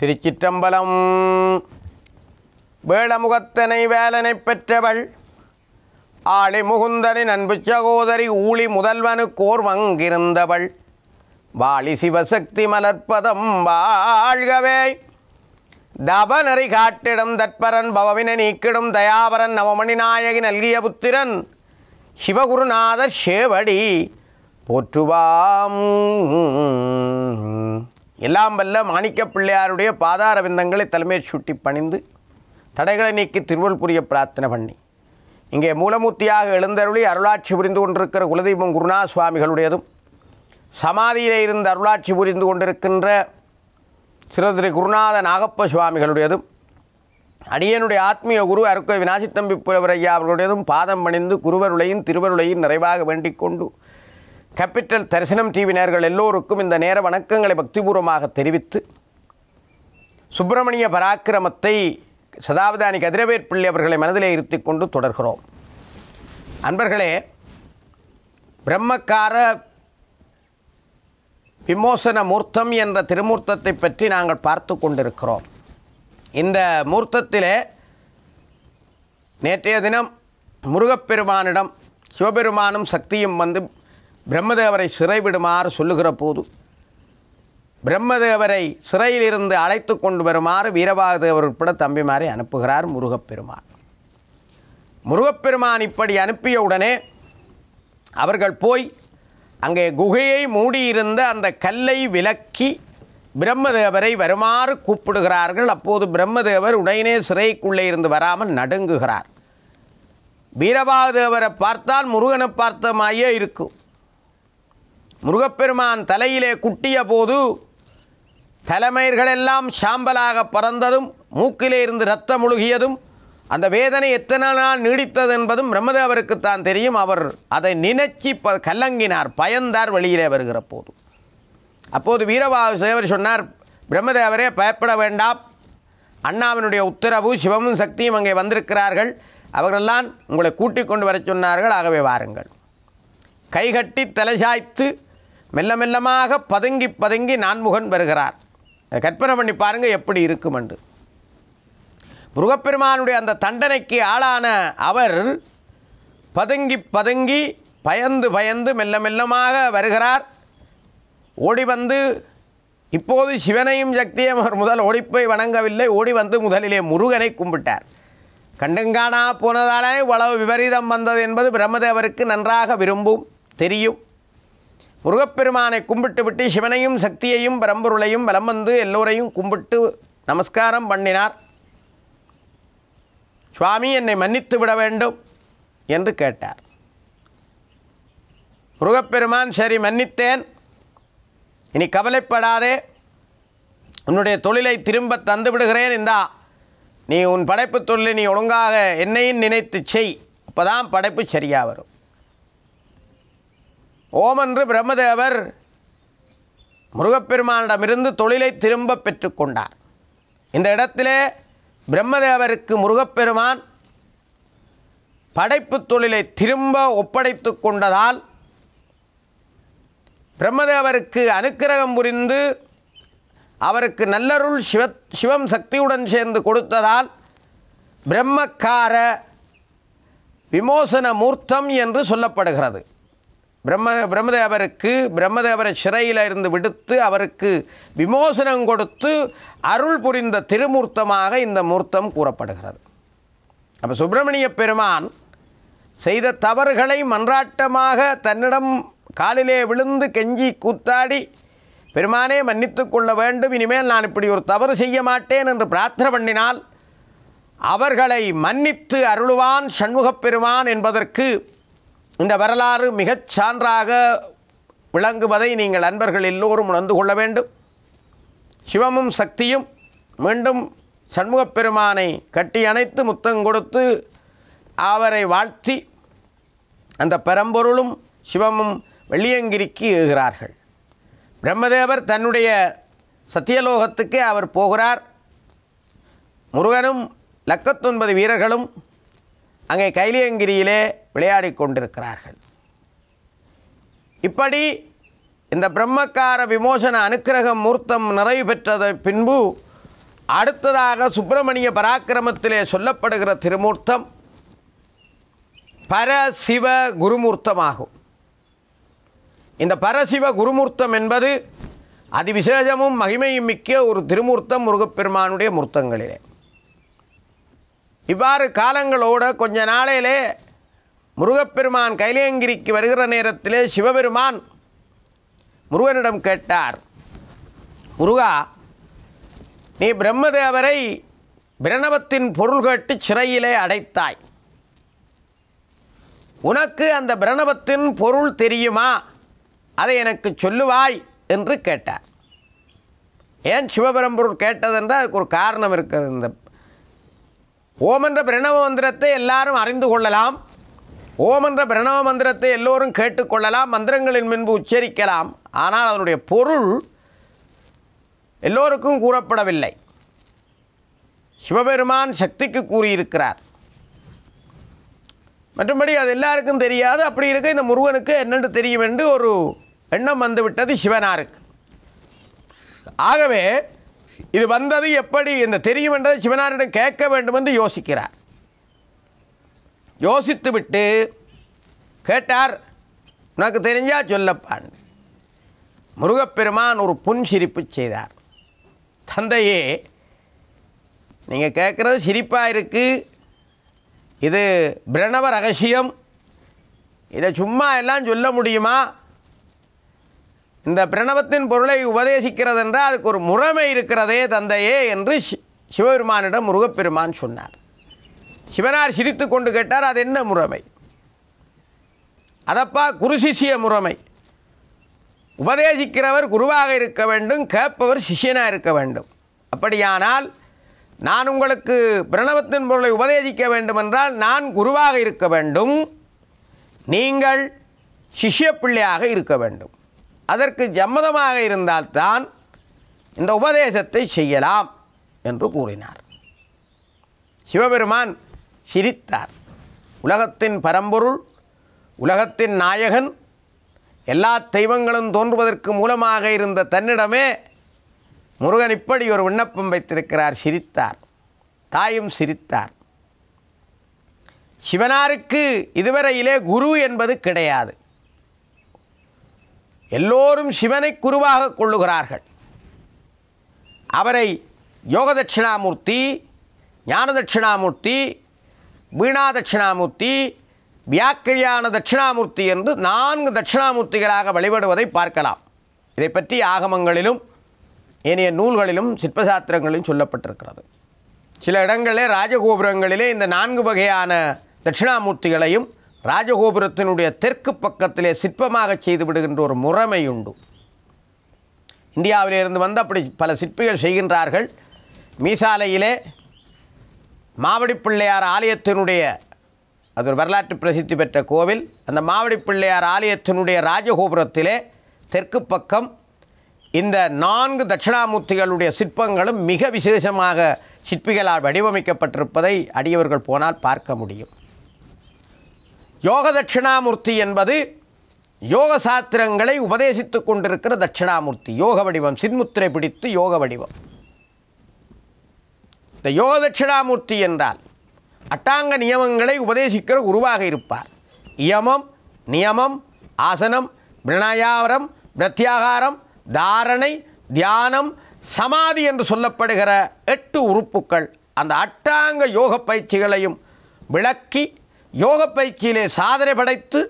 திருச்சிற்றம்பலம் வேளமுகத்தனை வேலனை பெற்றவள் ஆளி முகுந்தனை நண்பு சகோதரி ஊழி முதல்வனு கோர்வங்கிருந்தவள் வாளி சிவசக்தி மலர்ப்பதம் வாழ்கவே தபநறி காட்டிடும் தற்பரன் பவவினை நீக்கிடும் தயாபரன் நவமணி நாயகி நல்கிய புத்திரன் சிவகுருநாதர் சேவடி போற்றுவாம் எல்லாம் வல்ல மாணிக்க பிள்ளையாருடைய பாதார விந்தங்களை தலைமையை சுட்டி பணிந்து தடைகளை நீக்கி திருவள் புரிய பிரார்த்தனை பண்ணி இங்கே மூலமூர்த்தியாக எழுந்தருளி அருளாட்சி புரிந்து கொண்டிருக்கிற குலதெய்வம் குருநாத சுவாமிகளுடையதும் சமாதியில் இருந்து அருளாட்சி புரிந்து கொண்டிருக்கின்ற ஸ்ரீ திரு குருநாத நாகப்ப சுவாமிகளுடையதும் அடியனுடைய ஆத்மீய குரு அருக்கை வினாசித்தம்பி புலவரையா அவர்களுடையதும் பாதம் பணிந்து குருவருளையும் திருவருளையும் நிறைவாக வேண்டிக் கொண்டு கேபிட்டல் தரிசனம் டிவி நேர்கள் எல்லோருக்கும் இந்த நேர வணக்கங்களை பக்திபூர்வமாக தெரிவித்து சுப்பிரமணிய பராக்கிரமத்தை சதாவதானி கதிரவேற்பள்ளி அவர்களை மனதிலே இருத்திக்கொண்டு கொண்டு தொடர்கிறோம் அன்பர்களே பிரம்மக்கார விமோசன மூர்த்தம் என்ற திருமூர்த்தத்தை பற்றி நாங்கள் பார்த்து கொண்டிருக்கிறோம் இந்த மூர்த்தத்திலே நேற்றைய தினம் முருகப்பெருமானிடம் சிவபெருமானும் சக்தியும் வந்து பிரம்மதேவரை சிறைவிடுமாறு சொல்லுகிற போது பிரம்மதேவரை சிறையிலிருந்து அழைத்து கொண்டு வருமாறு வீரபாகதேவர் உட்பட தம்பிமாரை அனுப்புகிறார் முருகப்பெருமான் முருகப்பெருமான் இப்படி அனுப்பிய உடனே அவர்கள் போய் அங்கே குகையை மூடியிருந்த அந்த கல்லை விலக்கி பிரம்மதேவரை வருமாறு கூப்பிடுகிறார்கள் அப்போது பிரம்மதேவர் உடனே சிறைக்குள்ளே இருந்து வராமல் நடுங்குகிறார் வீரபாகதேவரை பார்த்தால் முருகனை பார்த்த மாதிரியே இருக்கும் முருகப்பெருமான் தலையிலே குட்டிய போது தலைமையர்களெல்லாம் சாம்பலாக பறந்ததும் மூக்கிலே இருந்து ரத்தம் முழுகியதும் அந்த வேதனை எத்தனை நாள் நீடித்தது என்பதும் பிரம்மதேவருக்குத்தான் தெரியும் அவர் அதை நினைச்சி ப கலங்கினார் பயந்தார் வெளியிலே வருகிற போது அப்போது வீரபாபு சேவர் சொன்னார் பிரம்மதேவரே பயப்பட வேண்டாம் அண்ணாவினுடைய உத்தரவு சிவமும் சக்தியும் அங்கே வந்திருக்கிறார்கள் அவர்களெல்லாம் உங்களை கூட்டிக் கொண்டு வர சொன்னார்கள் ஆகவே வாருங்கள் கைகட்டி தலைசாய்த்து மெல்ல மெல்லமாக பதுங்கி பதுங்கி நான்முகன் வருகிறார் கற்பனை பண்ணி பாருங்கள் எப்படி இருக்கும் என்று முருகப்பெருமானுடைய அந்த தண்டனைக்கு ஆளான அவர் பதுங்கி பதுங்கி பயந்து பயந்து மெல்ல மெல்லமாக வருகிறார் ஓடி வந்து இப்போது சிவனையும் சக்தியும் அவர் முதல் ஒழிப்பை வணங்கவில்லை ஓடி வந்து முதலிலே முருகனை கும்பிட்டார் கண்டுங்கானா போனதாலே இவ்வளவு விபரீதம் வந்தது என்பது பிரம்மதேவருக்கு நன்றாக விரும்பும் தெரியும் முருகப்பெருமானை கும்பிட்டு விட்டு சிவனையும் சக்தியையும் பரம்பொருளையும் வலம் வந்து எல்லோரையும் கும்பிட்டு நமஸ்காரம் பண்ணினார் சுவாமி என்னை மன்னித்து விட வேண்டும் என்று கேட்டார் முருகப்பெருமான் சரி மன்னித்தேன் இனி கவலைப்படாதே உன்னுடைய தொழிலை திரும்ப தந்து விடுகிறேன் இந்தா நீ உன் படைப்பு தொழிலை நீ ஒழுங்காக என்னையும் நினைத்து செய் அப்போதான் படைப்பு சரியாக வரும் ஓம் என்று பிரம்மதேவர் முருகப்பெருமானிடமிருந்து தொழிலை திரும்ப பெற்றுக்கொண்டார் இந்த இடத்திலே பிரம்மதேவருக்கு முருகப்பெருமான் படைப்பு தொழிலை திரும்ப ஒப்படைத்து கொண்டதால் பிரம்மதேவருக்கு அனுக்கிரகம் புரிந்து அவருக்கு நல்லருள் சிவ சிவம் சக்தியுடன் சேர்ந்து கொடுத்ததால் பிரம்மக்கார விமோசன மூர்த்தம் என்று சொல்லப்படுகிறது பிரம்ம பிரம்மதேவருக்கு பிரம்மதேவரை சிறையில் இருந்து விடுத்து அவருக்கு விமோசனம் கொடுத்து அருள் புரிந்த திருமூர்த்தமாக இந்த மூர்த்தம் கூறப்படுகிறது அப்போ சுப்பிரமணிய பெருமான் செய்த தவறுகளை மன்றாட்டமாக தன்னிடம் காலிலே விழுந்து கெஞ்சி கூத்தாடி பெருமானே மன்னித்து கொள்ள வேண்டும் இனிமேல் நான் இப்படி ஒரு தவறு செய்ய மாட்டேன் என்று பிரார்த்தனை பண்ணினால் அவர்களை மன்னித்து அருளுவான் சண்முகப் பெருமான் என்பதற்கு இந்த வரலாறு மிகச் சான்றாக விளங்குவதை நீங்கள் அன்பர்கள் எல்லோரும் உணர்ந்து கொள்ள வேண்டும் சிவமும் சக்தியும் மீண்டும் சண்முகப் பெருமானை கட்டி அணைத்து முத்தம் கொடுத்து அவரை வாழ்த்தி அந்த பெரம்பொருளும் சிவமும் வெள்ளியங்கிரிக்கு ஏகிறார்கள் பிரம்மதேவர் தன்னுடைய சத்தியலோகத்துக்கே அவர் போகிறார் முருகனும் லக்கத்தொன்பது வீரர்களும் அங்கே கைலியங்கிரியிலே விளையாடி கொண்டிருக்கிறார்கள் இப்படி இந்த பிரம்மக்கார விமோசன அனுக்கிரகம் மூர்த்தம் நிறைவு பெற்றதை பின்பு அடுத்ததாக சுப்பிரமணிய பராக்கிரமத்திலே சொல்லப்படுகிற திருமூர்த்தம் பரசிவ குருமூர்த்தமாகும் இந்த பரசிவ குருமூர்த்தம் என்பது அதிவிசேஷமும் மகிமையும் மிக்க ஒரு திருமூர்த்தம் முருகப்பெருமானுடைய மூர்த்தங்களிலே இவ்வாறு காலங்களோடு கொஞ்ச நாளையிலே முருகப்பெருமான் கைலேங்கிரிக்கு வருகிற நேரத்திலே சிவபெருமான் முருகனிடம் கேட்டார் முருகா நீ பிரம்மதேவரை பிரணவத்தின் பொருள் கேட்டு சிறையிலே அடைத்தாய் உனக்கு அந்த பிரணவத்தின் பொருள் தெரியுமா அதை எனக்கு சொல்லுவாய் என்று கேட்டார் ஏன் சிவபெரும்பொருள் கேட்டதென்றால் அதுக்கு ஒரு காரணம் இருக்கிறது இந்த ஓம் என்ற பிரணவ மந்திரத்தை எல்லாரும் அறிந்து கொள்ளலாம் ஓம் என்ற பிரணவ மந்திரத்தை எல்லோரும் கேட்டுக்கொள்ளலாம் மந்திரங்களின் முன்பு உச்சரிக்கலாம் ஆனால் அதனுடைய பொருள் எல்லோருக்கும் கூறப்படவில்லை சிவபெருமான் சக்திக்கு கூறியிருக்கிறார் மற்றபடி அது எல்லாருக்கும் தெரியாது அப்படி இருக்க இந்த முருகனுக்கு என்னென்று தெரியும் என்று ஒரு எண்ணம் வந்துவிட்டது சிவனாருக்கு ஆகவே இது வந்தது எப்படி இந்த தெரியும் என்றதை சிவனாரிடம் கேட்க வேண்டும் என்று யோசிக்கிறார் யோசித்து விட்டு கேட்டார் உனக்கு தெரிஞ்சா சொல்லப்பான் முருகப்பெருமான் ஒரு புன் சிரிப்பு செய்தார் தந்தையே நீங்கள் கேட்குறது சிரிப்பாக இருக்குது இது பிரணவ ரகசியம் இதை சும்மா எல்லாம் சொல்ல முடியுமா இந்த பிரணவத்தின் பொருளை உபதேசிக்கிறது என்றால் அதுக்கு ஒரு முறைமை இருக்கிறதே தந்தையே என்று சிவபெருமானிடம் முருகப்பெருமான் சொன்னார் சிவனார் சிரித்து கொண்டு கேட்டார் அது என்ன முறைமை அதப்பா குருசிஷிய முறைமை உபதேசிக்கிறவர் குருவாக இருக்க வேண்டும் கேட்பவர் சிஷியனாக இருக்க வேண்டும் அப்படியானால் நான் உங்களுக்கு பிரணவத்தின் பொருளை உபதேசிக்க வேண்டுமென்றால் நான் குருவாக இருக்க வேண்டும் நீங்கள் சிஷ்ய பிள்ளையாக இருக்க வேண்டும் அதற்கு ஜம்மதமாக இருந்தால்தான் இந்த உபதேசத்தை செய்யலாம் என்று கூறினார் சிவபெருமான் சிரித்தார் உலகத்தின் பரம்பொருள் உலகத்தின் நாயகன் எல்லா தெய்வங்களும் தோன்றுவதற்கு மூலமாக இருந்த தன்னிடமே முருகன் இப்படி ஒரு விண்ணப்பம் வைத்திருக்கிறார் சிரித்தார் தாயும் சிரித்தார் சிவனாருக்கு இதுவரையிலே குரு என்பது கிடையாது எல்லோரும் சிவனை குருவாக கொள்ளுகிறார்கள் அவரை யோக தட்சிணாமூர்த்தி ஞான தட்சிணாமூர்த்தி வீணா தட்சிணாமூர்த்தி வியாக்கிரியான தட்சிணாமூர்த்தி என்று நான்கு தட்சிணாமூர்த்திகளாக வழிபடுவதை பார்க்கலாம் இதை பற்றி ஆகமங்களிலும் ஏனைய நூல்களிலும் சிற்பசாஸ்திரங்களிலும் சொல்லப்பட்டிருக்கிறது சில இடங்களில் ராஜகோபுரங்களிலே இந்த நான்கு வகையான தட்சிணாமூர்த்திகளையும் ராஜகோபுரத்தினுடைய தெற்கு பக்கத்திலே சிற்பமாக செய்துவிடுகின்ற ஒரு முறைமை உண்டு இந்தியாவிலிருந்து வந்து அப்படி பல சிற்பிகள் செய்கின்றார்கள் மீசாலையிலே மாவடி பிள்ளையார் ஆலயத்தினுடைய அது ஒரு வரலாற்று பிரசித்தி பெற்ற கோவில் அந்த மாவடி பிள்ளையார் ஆலயத்தினுடைய ராஜகோபுரத்திலே தெற்கு பக்கம் இந்த நான்கு தட்சிணாமூர்த்திகளுடைய சிற்பங்களும் மிக விசேஷமாக சிற்பிகளால் வடிவமைக்கப்பட்டிருப்பதை அடியவர்கள் போனால் பார்க்க முடியும் யோக தட்சிணாமூர்த்தி என்பது யோக சாத்திரங்களை உபதேசித்து கொண்டிருக்கிற தட்சிணாமூர்த்தி யோக வடிவம் சின்முத்திரை பிடித்து யோக வடிவம் இந்த யோக தட்சிணாமூர்த்தி என்றால் அட்டாங்க நியமங்களை உபதேசிக்கிற குருவாக இருப்பார் இயமம் நியமம் ஆசனம் பிரணயாவரம் பிரத்யாகாரம் தாரணை தியானம் சமாதி என்று சொல்லப்படுகிற எட்டு உறுப்புக்கள் அந்த அட்டாங்க யோக பயிற்சிகளையும் விளக்கி யோக பயிற்சியிலே சாதனை படைத்து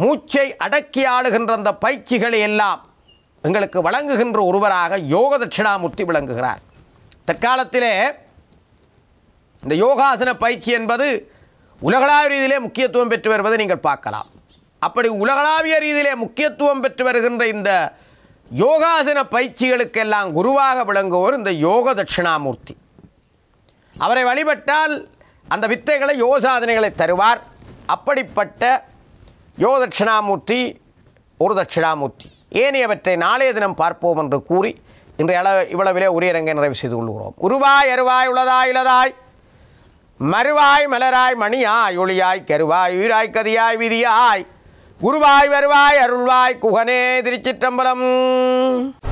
மூச்சை அடக்கி ஆடுகின்ற அந்த பயிற்சிகளை எல்லாம் எங்களுக்கு வழங்குகின்ற ஒருவராக யோக தட்சிணாமூர்த்தி விளங்குகிறார் தற்காலத்திலே இந்த யோகாசன பயிற்சி என்பது உலகளாவிய ரீதியிலே முக்கியத்துவம் பெற்று வருவதை நீங்கள் பார்க்கலாம் அப்படி உலகளாவிய ரீதியிலே முக்கியத்துவம் பெற்று வருகின்ற இந்த யோகாசன பயிற்சிகளுக்கெல்லாம் குருவாக விளங்குவோர் இந்த யோக தட்சிணாமூர்த்தி அவரை வழிபட்டால் அந்த வித்தைகளை யோசாதனைகளை தருவார் அப்படிப்பட்ட யோதட்சிணாமூர்த்தி ஒரு தட்சிணாமூர்த்தி ஏனையவற்றை நாளைய தினம் பார்ப்போம் என்று கூறி இன்றைய அளவு இவ்வளவிலே உரியரங்கை நிறைவு செய்து கொள்கிறோம் உருவாய் அருவாய் உளதாய் இளதாய் மறுவாய் மலராய் மணியாய் ஒளியாய் கருவாய் உயிராய் கதியாய் விதியாய் குருவாய் வருவாய் அருள்வாய் குகனே திருச்சிற்றம்பலம்